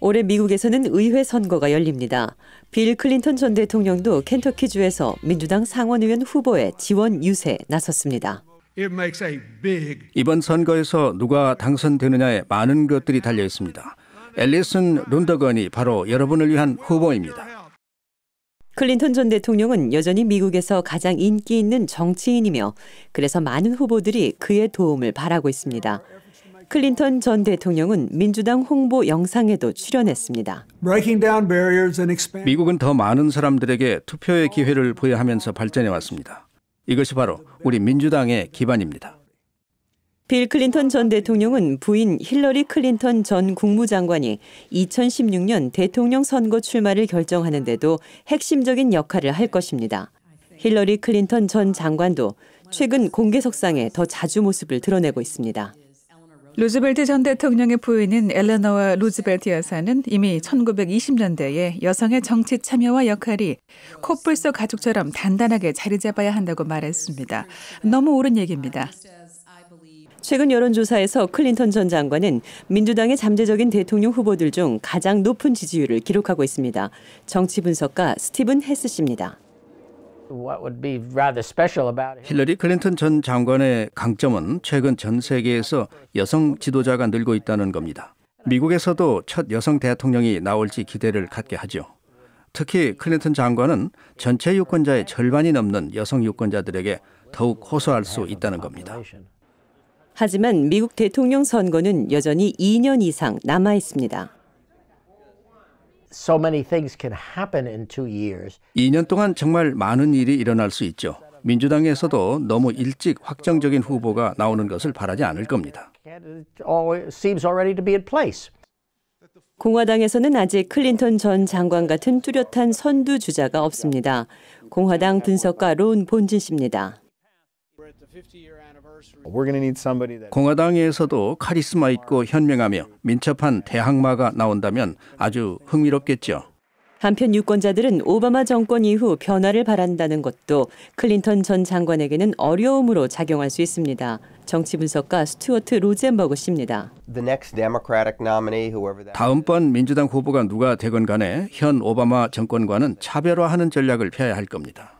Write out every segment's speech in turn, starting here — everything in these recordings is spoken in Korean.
올해 미국에서는 의회 선거가 열립니다. 빌 클린턴 전 대통령도 켄터키주에서 민주당 상원의원 후보의 지원 유세 나섰습니다. 이번 선거에서 누가 당선되느냐에 많은 것들이 달려 있습니다. 앨리슨 론더건이 바로 여러분을 위한 후보입니다. 클린턴 전 대통령은 여전히 미국에서 가장 인기 있는 정치인이며 그래서 많은 후보들이 그의 도움을 바라고 있습니다. 클린턴 전 대통령은 민주당 홍보 영상에도 출연했습니다. 미국은 더 많은 사람들에게 투표의 기회를 부여하면서 발전해 왔습니다. 이것이 바로 우리 민주당의 기반입니다. 빌 클린턴 전 대통령은 부인 힐러리 클린턴 전 국무장관이 2016년 대통령 선거 출마를 결정하는데도 핵심적인 역할을 할 것입니다. 힐러리 클린턴 전 장관도 최근 공개석상에 더 자주 모습을 드러내고 있습니다. 루즈벨트 전 대통령의 부인인 엘레너와 루즈벨트 여사는 이미 1920년대에 여성의 정치 참여와 역할이 코뿔소 가족처럼 단단하게 자리 잡아야 한다고 말했습니다. 너무 옳은 얘기입니다. 최근 여론조사에서 클린턴 전 장관은 민주당의 잠재적인 대통령 후보들 중 가장 높은 지지율을 기록하고 있습니다. 정치 분석가 스티븐 헤스 씨입니다. 힐러리 클린턴 전 장관의 강점은 최근 전 세계에서 여성 지도자가 늘고 있다는 겁니다. 미국에서도 첫 여성 대통령이 나올지 기대를 갖게 하죠. 특히 클린턴 장관은 전체 유권자의 절반이 넘는 여성 유권자들에게 더욱 호소할 수 있다는 겁니다. 하지만 미국 대통령 선거는 여전히 2년 이상 남아 있습니다. 2년 동안 정말 많은 일이 일어날 수 있죠. 민주당에서도 너무 일찍 확정적인 후보가 나오는 것을 바라지 않을 겁니다. 공화당에서는 아직 클린턴 전 장관 같은 뚜렷한 선두 주자가 없습니다. 공화당 분석가 론 본진 씨입니다. 공화당에서도 카리스마 있고 현명하며 민첩한 대항마가 나온다면 아주 흥미롭겠죠. 한편 유권자들은 오바마 정권 이후 변화를 바란다는 것도 클린턴 전 장관에게는 어려움으로 작용할 수 있습니다. 정치 분석가 스튜어트 로젠버그 씨입니다. 다음번 민주당 후보가 누가 되건 간에 현 오바마 정권과는 차별화하는 전략을 펴야 할 겁니다.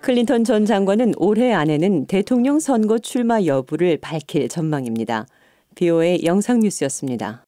클린턴 전 장관은 올해 안에는 대통령 선거 출마 여부를 밝힐 전망입니다. BOA 영상뉴스였습니다.